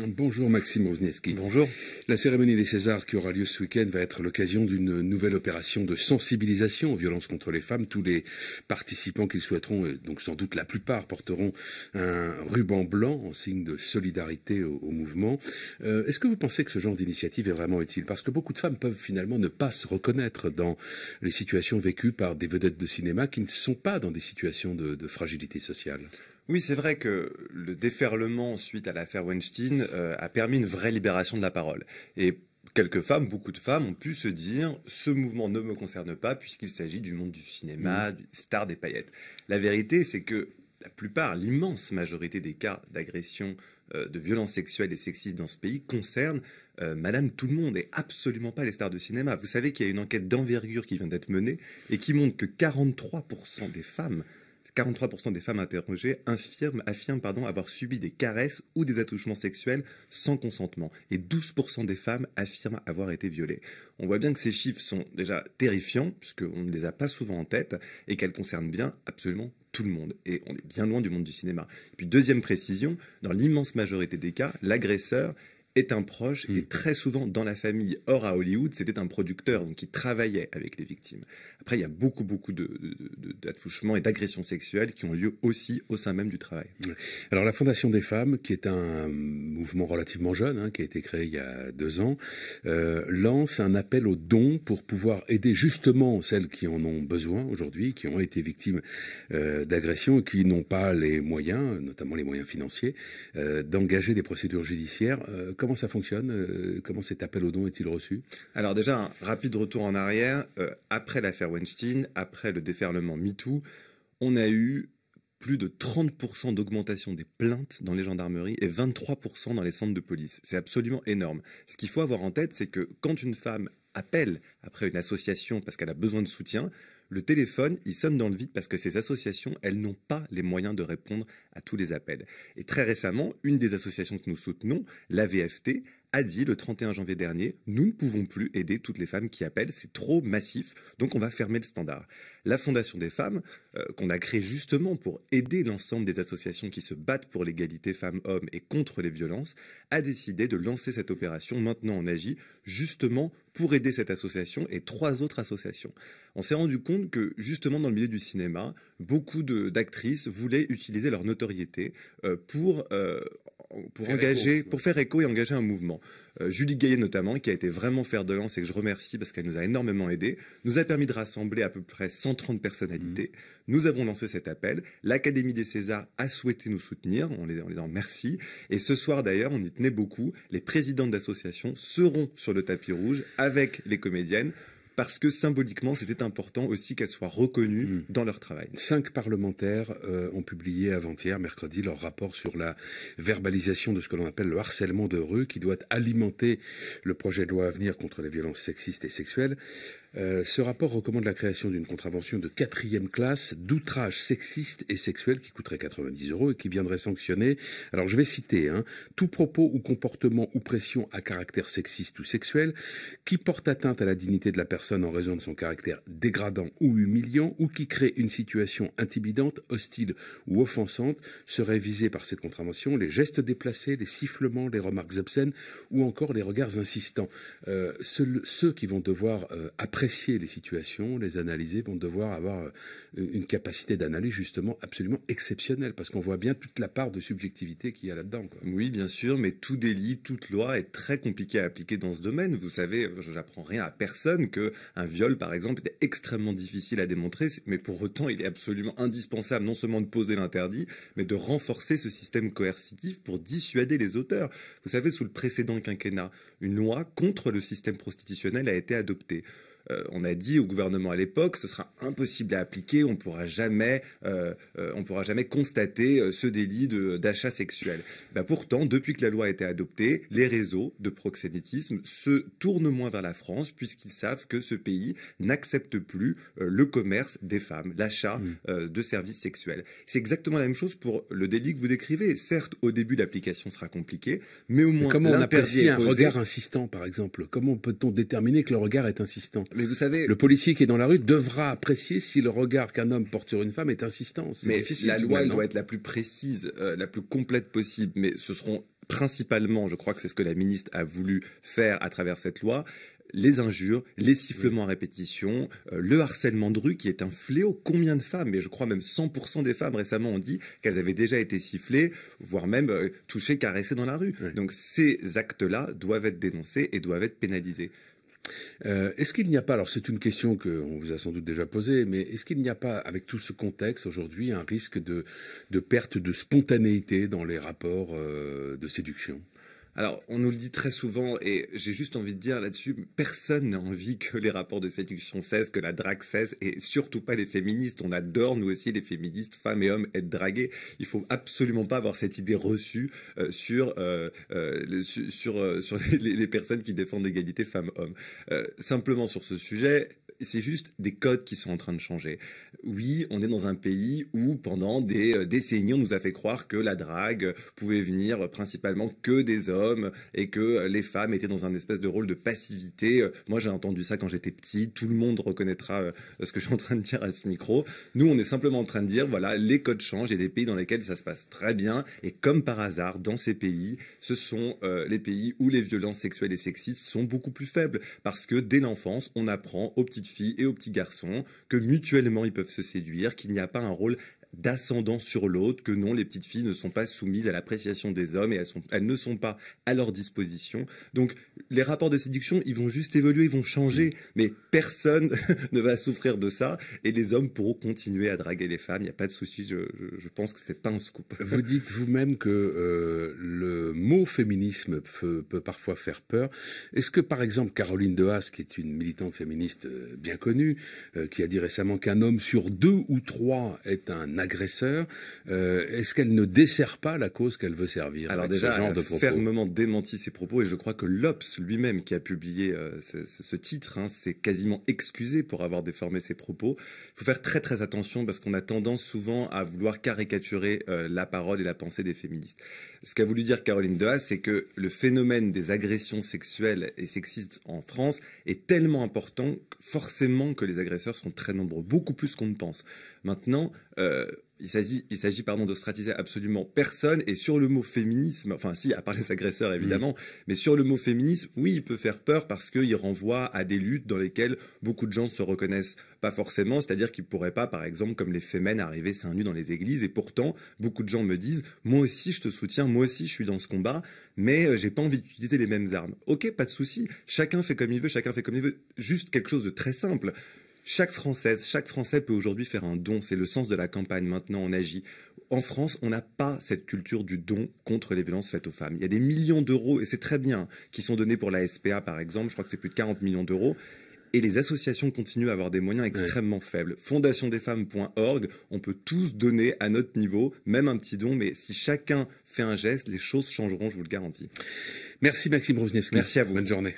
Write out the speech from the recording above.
Bonjour Maxime Rosniewski. Bonjour. La cérémonie des Césars qui aura lieu ce week-end va être l'occasion d'une nouvelle opération de sensibilisation aux violences contre les femmes. Tous les participants qu'ils souhaiteront, et euh, donc sans doute la plupart, porteront un ruban blanc en signe de solidarité au, mouvement. Euh, est-ce que vous pensez que ce genre d'initiative est vraiment utile Parce que beaucoup de femmes peuvent finalement ne pas se reconnaître dans les situations vécues par des vedettes de cinéma qui ne sont pas dans des situations de fragilité sociale. Oui, c'est vrai que le déferlement suite à l'affaire Weinstein euh, a permis une vraie libération de la parole. Et quelques femmes, beaucoup de femmes, ont pu se dire ce mouvement ne me concerne pas puisqu'il s'agit du monde du cinéma, mmh. des stars, des paillettes. La vérité, c'est que la plupart, l'immense majorité des cas d'agression, euh, de violences sexuelles et sexistes dans ce pays concernent euh, Madame Tout le Monde et absolument pas les stars de cinéma. Vous savez qu'il y a une enquête d'envergure qui vient d'être menée et qui montre que 43% des femmes 43% des femmes interrogées infirment, affirment pardon, avoir subi des caresses ou des attouchements sexuels sans consentement. Et 12% des femmes affirment avoir été violées. On voit bien que ces chiffres sont déjà terrifiants, puisqu'on ne les a pas souvent en tête, et qu'elles concernent bien absolument tout le monde. Et on est bien loin du monde du cinéma. Puis deuxième précision, dans l'immense majorité des cas, l'agresseur est un proche et mm. très souvent dans la famille. Or, à Hollywood, c'était un producteur donc, qui travaillait avec les victimes. Après, il y a beaucoup, beaucoup d'attouchements de, et d'agressions sexuelles qui ont lieu aussi au sein même du travail. Alors, la Fondation des femmes, qui est un mouvement relativement jeune, hein, qui a été créé il y a deux ans, euh, lance un appel aux dons pour pouvoir aider justement celles qui en ont besoin aujourd'hui, qui ont été victimes euh, d'agressions et qui n'ont pas les moyens, notamment les moyens financiers, euh, d'engager des procédures judiciaires comment ça fonctionne euh, Comment cet appel au don est-il reçu Alors déjà, un rapide retour en arrière. Euh, après l'affaire Weinstein, après le déferlement MeToo, on a eu plus de 30% d'augmentation des plaintes dans les gendarmeries et 23% dans les centres de police. C'est absolument énorme. Ce qu'il faut avoir en tête, c'est que quand une femme appelle après une association parce qu'elle a besoin de soutien, le téléphone, il sonne dans le vide parce que ces associations, elles n'ont pas les moyens de répondre à tous les appels. Et très récemment, une des associations que nous soutenons, l'AVFT, a dit le 31 janvier dernier, nous ne pouvons plus aider toutes les femmes qui appellent, c'est trop massif, donc on va fermer le standard. La Fondation des femmes, euh, qu'on a créée justement pour aider l'ensemble des associations qui se battent pour l'égalité femmes-hommes et contre les violences, a décidé de lancer cette opération Maintenant on agit, justement pour aider cette association et trois autres associations. On s'est rendu compte que justement dans le milieu du cinéma, beaucoup d'actrices voulaient utiliser leur notoriété euh, pour... Euh, pour, faire engager, écho, pour faire écho et engager un mouvement. Euh, Julie Gaillet notamment, qui a été vraiment fer de lance et que je remercie parce qu'elle nous a énormément aidés, nous a permis de rassembler à peu près 130 personnalités. Mhm. Nous avons lancé cet appel. L'Académie des Césars a souhaité nous soutenir, on les, on les en remercie. Et ce soir d'ailleurs, on y tenait beaucoup, les présidents d'associations seront sur le tapis rouge avec les comédiennes parce que symboliquement, c'était important aussi qu'elle soient reconnues hmm. dans leur travail. Cinq parlementaires euh, ont publié avant-hier, mercredi, leur rapport sur la verbalisation de ce que l'on appelle le harcèlement de rue, qui doit alimenter le projet de loi à venir contre les violences sexistes et sexuelles. Euh, ce rapport recommande la création d'une contravention de quatrième classe d'outrage sexiste et sexuel qui coûterait 90 euros et qui viendrait sanctionner, alors je vais citer, hein, tout propos ou comportement ou pression à caractère sexiste ou sexuel qui porte atteinte à la dignité de la personne en raison de son caractère dégradant ou humiliant ou qui crée une situation intimidante, hostile ou offensante serait visé par cette contravention les gestes déplacés, les sifflements, les remarques obscènes ou encore les regards insistants. Euh, ceux, qui vont devoir euh, apprécier les situations, les analyser, vont devoir avoir euh, une capacité d'analyse justement absolument exceptionnelle, parce qu'on voit bien toute la part de subjectivité qu'il y a là-dedans. Oui, bien sûr, mais tout délit, toute loi est très compliqué à appliquer dans ce domaine. Vous savez, je n'apprends rien à personne que un viol, par exemple, est extrêmement difficile à démontrer, mais pour autant, il est absolument indispensable non seulement de poser l'interdit, mais de renforcer ce système coercitif pour dissuader les auteurs. Vous savez, sous le précédent quinquennat, une loi contre le système prostitutionnel a été adoptée. Euh, on a dit au gouvernement à l'époque, ce sera impossible à appliquer, on euh, euh, ne pourra jamais, constater ce délit d'achat sexuel. Bah, pourtant, depuis que la loi a été adoptée, les réseaux de proxénétisme se tournent moins vers la France puisqu'ils savent que ce pays n'accepte plus le commerce des femmes, l'achat mmh. de services sexuels. C'est exactement la même chose pour le délit que vous décrivez. Certes, au début, l'application sera compliquée, mais au moins comment on apprécie un regard insistant, par exemple Comment peut-on déterminer que le regard est insistant mais vous savez, le policier qui est dans la rue devra apprécier si le regard qu'un homme porte sur une femme est insistant. mais la loi doit être la plus précise, euh, la plus complète possible. Mais ce seront principalement, je crois que c'est ce que la ministre a voulu faire à travers cette loi, les injures, les sifflements à répétition, euh, le harcèlement de rue qui est un fléau. Combien de femmes, et je crois même 100% des femmes récemment ont dit qu'elles avaient déjà été sifflées, voire même euh, touchées, caressées dans la rue. Donc ces actes-là doivent être dénoncés et doivent être pénalisés. Euh, est-ce qu'il n'y a pas, alors c'est une question qu'on vous a sans doute déjà posée, mais est-ce qu'il n'y a pas, avec tout ce contexte aujourd'hui, un risque de, perte de spontanéité dans les rapports euh, de séduction alors, on nous le dit très souvent, et j'ai juste envie de dire là-dessus, personne n'a envie que les rapports de séduction cessent, que la drague cesse, et surtout pas les féministes. On adore, nous aussi, les féministes, femmes et hommes, être dragués. Il faut absolument pas avoir cette idée reçue euh, sur, euh, euh, sur, les, personnes qui défendent l'égalité femmes-hommes. simplement sur ce sujet, c'est juste des codes qui sont en train de changer. Oui, on est dans un pays où pendant des décennies, on nous a fait croire que la drague pouvait venir principalement que des hommes et que les femmes étaient dans un espèce de rôle de passivité. Moi, j'ai entendu ça quand j'étais petit. Tout le monde reconnaîtra euh, ce que je suis en train de dire à ce micro. Nous, on est simplement en train de dire, voilà, les codes changent. Il y des pays dans lesquels ça se passe très bien. Et comme par hasard, dans ces pays, ce sont euh, les pays où les violences sexuelles et sexistes sont beaucoup plus faibles. Parce que dès l'enfance, on apprend aux petites filles et aux petits garçons que mutuellement, ils peuvent se séduire, qu'il n'y a pas un rôle d'ascendant sur l'autre, que non, les petites filles ne sont pas soumises à l'appréciation des hommes et elles, ne sont pas à leur disposition. Donc les rapports de séduction, ils vont juste évoluer, ils vont changer, mm. mais personne ne va souffrir de ça et les hommes pourront continuer à draguer les femmes, il n'y a pas de souci, je, pense que c'est pas un scoop. Vous dites vous-même que euh, le mot féminisme peut, parfois faire peur. Est-ce que par exemple Caroline Dehaas, qui est une militante féministe euh, bien connue, euh, qui a dit récemment qu'un homme sur deux ou trois est un euh, est-ce qu'elle ne dessert pas la cause qu'elle veut servir Alors déjà, ce genre elle de propos fermement démenti ses propos et je crois que l'Obs lui-même qui a publié euh, ce, titre hein, s'est quasiment excusé pour avoir déformé ses propos. Il faut faire très très attention parce qu'on a tendance souvent à vouloir caricaturer euh, la parole et la pensée des féministes. Ce qu'a voulu dire Caroline Dehaas, c'est que le phénomène des agressions sexuelles et sexistes en France est tellement important forcément que les agresseurs sont très nombreux, beaucoup plus qu'on ne pense. Maintenant, il s'agit, s'agit pardon, de stratiser absolument personne. Et sur le mot féminisme, enfin si, à part les agresseurs mhm. évidemment, mais sur le mot féminisme, oui, il peut faire peur parce qu'il renvoie à des luttes dans lesquelles beaucoup de gens ne se reconnaissent pas forcément. C'est-à-dire qu'ils ne pourraient pas, par exemple, comme les fémènes, arriver seins nus dans les églises. Et pourtant, beaucoup de gens me disent, moi aussi je te soutiens, moi aussi je suis dans ce combat, mais euh, j'ai pas envie d'utiliser les mêmes armes. Ok, pas de souci. Chacun fait comme il veut, chacun fait comme il veut. Juste quelque chose de très simple. Chaque Française, chaque Français peut aujourd'hui faire un don. C'est le sens de la campagne. Maintenant, on agit. En France, on n'a pas cette culture du don contre les violences faites aux femmes. Il y a des millions d'euros, et c'est très bien, qui sont donnés pour la SPA, par exemple. Je crois que c'est plus de 40 millions d'euros et les associations continuent à avoir des moyens extrêmement faibles. Fondationdesfemmes.org, on peut tous donner à notre niveau, même un petit don, mais si chacun fait un geste, les choses changeront, je vous le garantis. Merci Maxime Rosniewski. Merci à vous. Bonne journée.